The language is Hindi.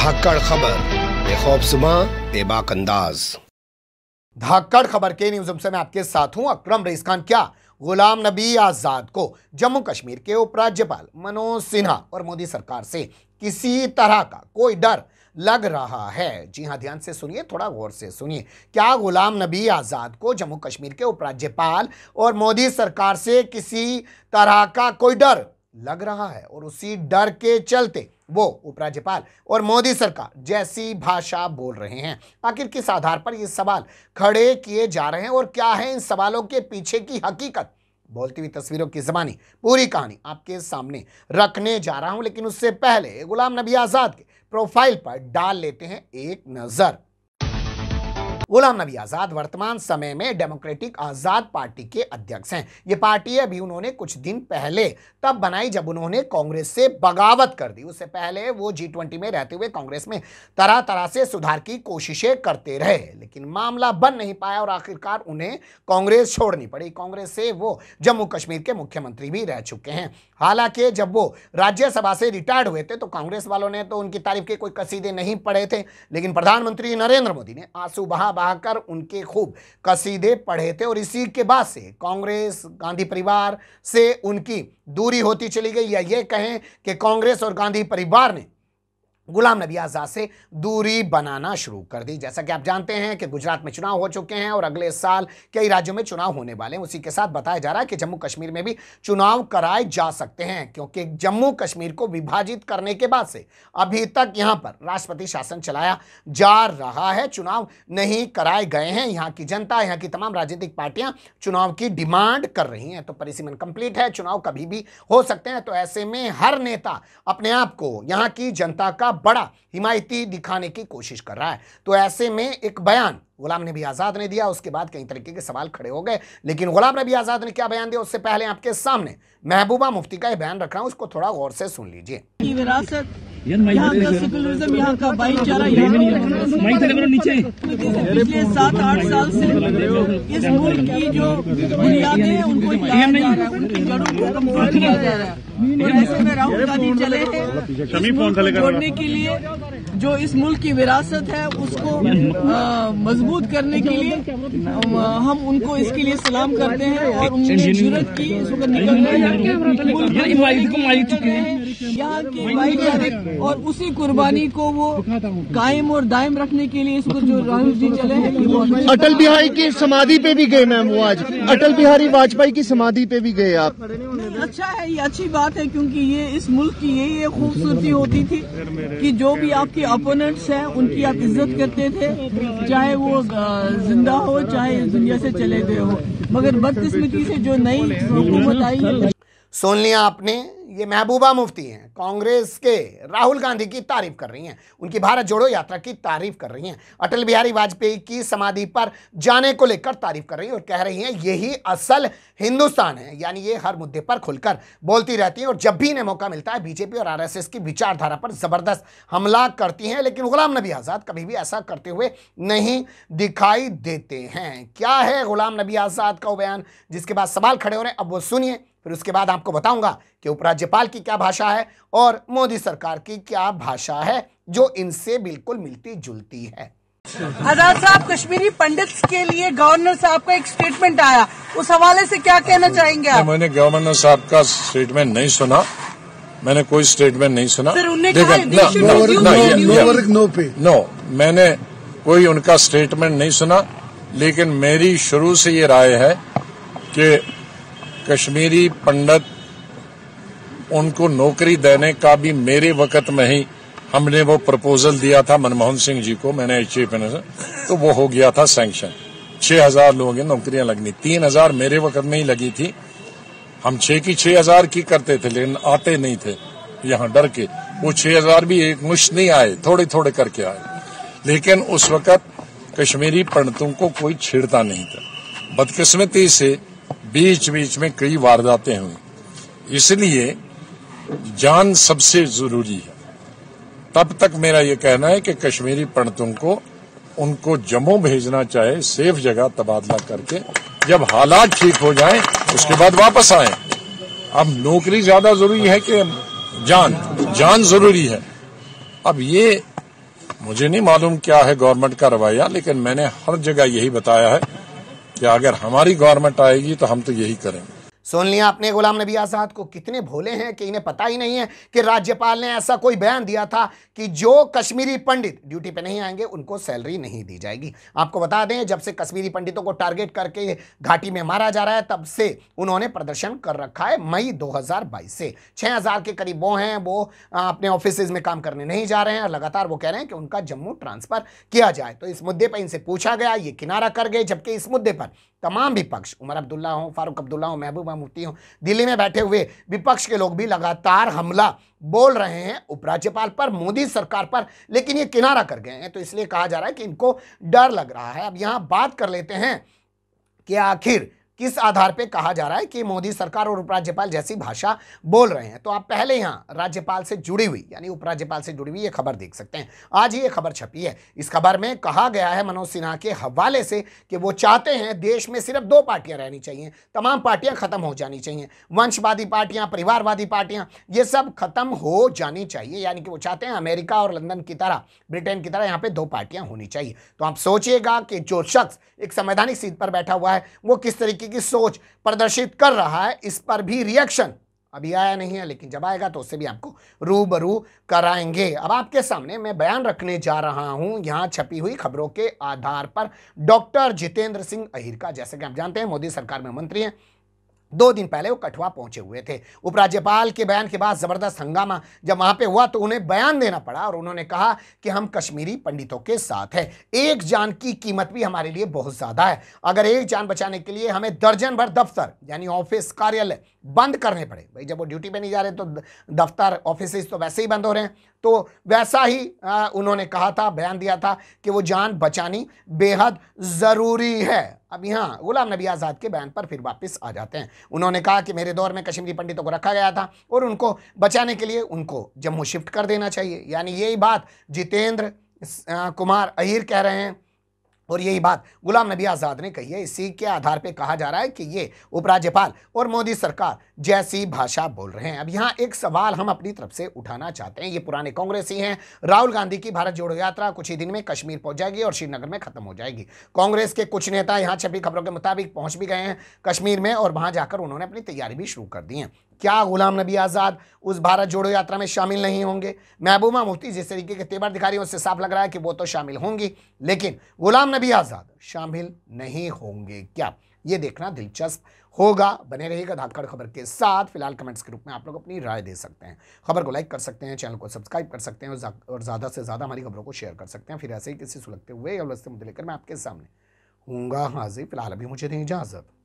धाकड़ खबर बेखौफ सुबह बेबाक अंदाज धाकड़ खबर के न्यूज से मैं आपके साथ हूं अक्रम रईस खान क्या गुलाम नबी आज़ाद को जम्मू कश्मीर के उपराज्यपाल मनोज सिन्हा और मोदी सरकार से किसी तरह का कोई डर लग रहा है जी हाँ ध्यान से सुनिए थोड़ा गौर से सुनिए क्या गुलाम नबी आज़ाद को जम्मू कश्मीर के उपराज्यपाल और मोदी सरकार से किसी तरह का कोई डर लग रहा है और उसी डर के चलते वो उपराज्यपाल और मोदी सरकार जैसी भाषा बोल रहे हैं आखिर किस आधार पर ये सवाल खड़े किए जा रहे हैं और क्या है इन सवालों के पीछे की हकीकत बोलती हुई तस्वीरों की जबानी पूरी कहानी आपके सामने रखने जा रहा हूं लेकिन उससे पहले गुलाम नबी आज़ाद के प्रोफाइल पर डाल लेते हैं एक नज़र गुलाम नबी आज़ाद वर्तमान समय में डेमोक्रेटिक आज़ाद पार्टी के अध्यक्ष हैं ये पार्टी अभी उन्होंने कुछ दिन पहले तब बनाई जब उन्होंने कांग्रेस से बगावत कर दी उससे पहले वो जी ट्वेंटी में रहते हुए कांग्रेस में तरह तरह से सुधार की कोशिशें करते रहे लेकिन मामला बन नहीं पाया और आखिरकार उन्हें कांग्रेस छोड़नी पड़ी कांग्रेस से वो जम्मू कश्मीर के मुख्यमंत्री भी रह चुके हैं हालांकि जब वो राज्यसभा से रिटायर्ड हुए थे तो कांग्रेस वालों ने तो उनकी तारीफ के कोई कसीदे नहीं पढ़े थे लेकिन प्रधानमंत्री नरेंद्र मोदी ने आंसू बहा बहा कर उनके खूब कसीदे पढ़े थे और इसी के बाद से कांग्रेस गांधी परिवार से उनकी दूरी होती चली गई या ये कहें कि कांग्रेस और गांधी परिवार ने गुलाम नबी आज़ाद से दूरी बनाना शुरू कर दी जैसा कि आप जानते हैं कि गुजरात में चुनाव हो चुके हैं और अगले साल कई राज्यों में चुनाव होने वाले हैं उसी के साथ बताया जा रहा है कि जम्मू कश्मीर में भी चुनाव कराए जा सकते हैं क्योंकि जम्मू कश्मीर को विभाजित करने के बाद से अभी तक यहाँ पर राष्ट्रपति शासन चलाया जा रहा है चुनाव नहीं कराए गए हैं यहाँ की जनता यहाँ की तमाम राजनीतिक पार्टियाँ चुनाव की डिमांड कर रही हैं तो परिसीमन कंप्लीट है चुनाव कभी भी हो सकते हैं तो ऐसे में हर नेता अपने आप को यहाँ की जनता का बड़ा हिमायती दिखाने की कोशिश कर रहा है तो ऐसे में एक बयान गुलाम नबी आज़ाद ने दिया उसके बाद कई तरीके के सवाल खड़े हो गए लेकिन गुलाम नबी आज़ाद ने क्या बयान दिया उससे पहले आपके सामने महबूबा मुफ्ती का यह बयान रख रहा हूँ उसको थोड़ा गौर से सुन लीजिए यहाँ का भाईचारा पिछले सात आठ साल से इस मुल्क की जो बुनियादें उनको उनकी जड़ों को कमजोर किया जा रहा है ऐसे में राहुल गांधी चले हैं छोड़ने के लिए जो इस मुल्क की विरासत है उसको मजबूत मजबूत करने के लिए हम उनको इसके लिए सलाम करते हैं और उनकी यहाँ के और उसी कुर्बानी को वो कायम और दायम रखने के लिए इसको जो राहुल जी चले हैं अटल बिहारी की समाधि पे भी गए मैम वो आज अटल बिहारी वाजपेयी की समाधि पे भी गए आप अच्छा है ये अच्छी बात है क्योंकि ये इस मुल्क की यही एक खूबसूरती होती थी कि जो भी आपके अपोनेंट्स हैं उनकी आप इज्जत करते थे चाहे वो जिंदा हो चाहे दुनिया से चले गए हो मगर बदकिस्मती से जो नई हुकूमत आई है सुन लिया आपने ये महबूबा मुफ्ती हैं कांग्रेस के राहुल गांधी की तारीफ कर रही हैं उनकी भारत जोड़ो यात्रा की तारीफ कर रही हैं अटल बिहारी वाजपेयी की समाधि पर जाने को लेकर तारीफ कर रही हैं और कह रही हैं यही असल हिंदुस्तान है यानी ये हर मुद्दे पर खुलकर बोलती रहती हैं और जब भी इन्हें मौका मिलता है बीजेपी और आर की विचारधारा पर ज़बरदस्त हमला करती हैं लेकिन गुलाम नबी आज़ाद कभी भी ऐसा करते हुए नहीं दिखाई देते हैं क्या है गुलाम नबी आज़ाद का बयान जिसके बाद सवाल खड़े हो रहे हैं अब वो सुनिए फिर उसके बाद आपको बताऊंगा कि उपराज्यपाल की क्या भाषा है और मोदी सरकार की क्या भाषा है जो इनसे बिल्कुल मिलती जुलती है आजाद साहब कश्मीरी पंडित के लिए गवर्नर साहब का एक स्टेटमेंट आया उस हवाले से क्या कहना चाहेंगे आप? मैंने गवर्नर साहब का स्टेटमेंट नहीं सुना मैंने कोई स्टेटमेंट नहीं सुना नो मैंने कोई उनका स्टेटमेंट नहीं सुना लेकिन मेरी शुरू से ये राय है कि कश्मीरी पंडित उनको नौकरी देने का भी मेरे वक़्त में ही हमने वो प्रपोजल दिया था मनमोहन सिंह जी को मैंने चीफ मिनिस्टर तो वो हो गया था सैंक्शन छह हजार लोग नौकरियां लगनी तीन हजार मेरे वक्त में ही लगी थी हम छह की छह हजार की करते थे लेकिन आते नहीं थे यहाँ डर के वो छह हजार भी एक मुश्त नहीं आए थोड़े थोड़े करके आए लेकिन उस वक्त कश्मीरी पंडितों को कोई छेड़ता नहीं था बदकिस्मती से बीच बीच में कई वारदातें हुई इसलिए जान सबसे जरूरी है तब तक मेरा ये कहना है कि कश्मीरी पंडितों को उनको जम्मू भेजना चाहे सेफ जगह तबादला करके जब हालात ठीक हो जाए उसके बाद वापस आए अब नौकरी ज्यादा जरूरी है कि जान जान जरूरी है अब ये मुझे नहीं मालूम क्या है गवर्नमेंट का रवैया लेकिन मैंने हर जगह यही बताया है कि अगर हमारी गवर्नमेंट आएगी तो हम तो यही करेंगे सुन लिया आपने गुलाम नबी आज़ाद को कितने भोले हैं कि इन्हें पता ही नहीं है कि राज्यपाल ने ऐसा कोई बयान दिया था कि जो कश्मीरी पंडित ड्यूटी पे नहीं आएंगे उनको सैलरी नहीं दी जाएगी आपको बता दें जब से कश्मीरी पंडितों को टारगेट करके घाटी में मारा जा रहा है तब से उन्होंने प्रदर्शन कर रखा है मई दो से छह के करीब वो हैं वो अपने ऑफिस में काम करने नहीं जा रहे हैं और लगातार वो कह रहे हैं कि उनका जम्मू ट्रांसफ़र किया जाए तो इस मुद्दे पर इनसे पूछा गया ये किनारा कर गए जबकि इस मुद्दे पर तमाम विपक्ष उमर अब्दुल्ला हों फारूक अब्दुल्ला हो महबूबा मुफ्ती हो दिल्ली में बैठे हुए विपक्ष के लोग भी लगातार हमला बोल रहे हैं उपराज्यपाल पर मोदी सरकार पर लेकिन ये किनारा कर गए हैं तो इसलिए कहा जा रहा है कि इनको डर लग रहा है अब यहाँ बात कर लेते हैं कि आखिर किस आधार पे कहा जा रहा है कि मोदी सरकार और उपराज्यपाल जैसी भाषा बोल रहे हैं तो आप पहले यहां राज्यपाल से जुड़ी हुई यानी उपराज्यपाल से जुड़ी हुई ये खबर देख सकते हैं आज ही ये खबर छपी है इस खबर में कहा गया है मनोज सिन्हा के हवाले से कि वो चाहते हैं देश में सिर्फ दो पार्टियां रहनी चाहिए तमाम पार्टियां खत्म हो जानी चाहिए वंशवादी पार्टियां परिवारवादी पार्टियां ये सब खत्म हो जानी चाहिए यानी कि वो चाहते हैं अमेरिका और लंदन की तरह ब्रिटेन की तरह यहाँ पे दो पार्टियां होनी चाहिए तो आप सोचिएगा कि जो शख्स एक संवैधानिक सीट पर बैठा हुआ है वो किस तरीके की सोच प्रदर्शित कर रहा है इस पर भी रिएक्शन अभी आया नहीं है लेकिन जब आएगा तो उससे भी आपको रूबरू कराएंगे अब आपके सामने मैं बयान रखने जा रहा हूं यहां छपी हुई खबरों के आधार पर डॉक्टर जितेंद्र सिंह अहिर का जैसे कि आप जानते हैं मोदी सरकार में मंत्री हैं दो दिन पहले वो कठुआ पहुंचे हुए थे उपराज्यपाल के बयान के बाद ज़बरदस्त हंगामा जब वहां पे हुआ तो उन्हें बयान देना पड़ा और उन्होंने कहा कि हम कश्मीरी पंडितों के साथ हैं एक जान की कीमत भी हमारे लिए बहुत ज़्यादा है अगर एक जान बचाने के लिए हमें दर्जन भर दफ्तर यानी ऑफिस कार्यालय बंद करने पड़े भाई जब वो ड्यूटी पर नहीं जा रहे तो दफ्तर ऑफिस तो वैसे ही बंद हो रहे हैं तो वैसा ही आ, उन्होंने कहा था बयान दिया था कि वो जान बचानी बेहद ज़रूरी है अब यहाँ गुलाम नबी आज़ाद के बयान पर फिर वापस आ जाते हैं उन्होंने कहा कि मेरे दौर में कश्मीरी पंडितों को रखा गया था और उनको बचाने के लिए उनको जम्मू शिफ्ट कर देना चाहिए यानी यही बात जितेंद्र कुमार अहिर कह रहे हैं और यही बात गुलाम नबी आज़ाद ने कही है इसी के आधार पर कहा जा रहा है कि ये उपराज्यपाल और मोदी सरकार जैसी भाषा बोल रहे हैं अब यहाँ एक सवाल हम अपनी तरफ से उठाना चाहते हैं ये पुराने कांग्रेसी हैं राहुल गांधी की भारत जोड़ो यात्रा कुछ ही दिन में कश्मीर पहुंच जाएगी और श्रीनगर में खत्म हो जाएगी कांग्रेस के कुछ नेता यहाँ छपी खबरों के मुताबिक पहुंच भी गए हैं कश्मीर में और वहां जाकर उन्होंने अपनी तैयारी भी शुरू कर दी है क्या गुलाम नबी आज़ाद उस भारत जोड़ो यात्रा में शामिल नहीं होंगे महबूबा मुफ्ती जिस तरीके के तेबर दिखा रही है उससे साफ लग रहा है कि वो तो शामिल होंगी लेकिन गुलाम नबी आज़ाद शामिल नहीं होंगे क्या ये देखना दिलचस्प होगा बने रहिएगा धाकड़ खबर के साथ फिलहाल कमेंट्स के रूप में आप लोग अपनी राय दे सकते हैं खबर को लाइक कर सकते हैं चैनल को सब्सक्राइब कर सकते हैं और ज़्यादा से ज़्यादा हमारी खबरों को शेयर कर सकते हैं फिर ऐसे ही किसी सुलगते हुए या उलझते मुद्दे लेकर मैं आपके सामने हूँगा हाजिर फिलहाल अभी मुझे दें इजाज़त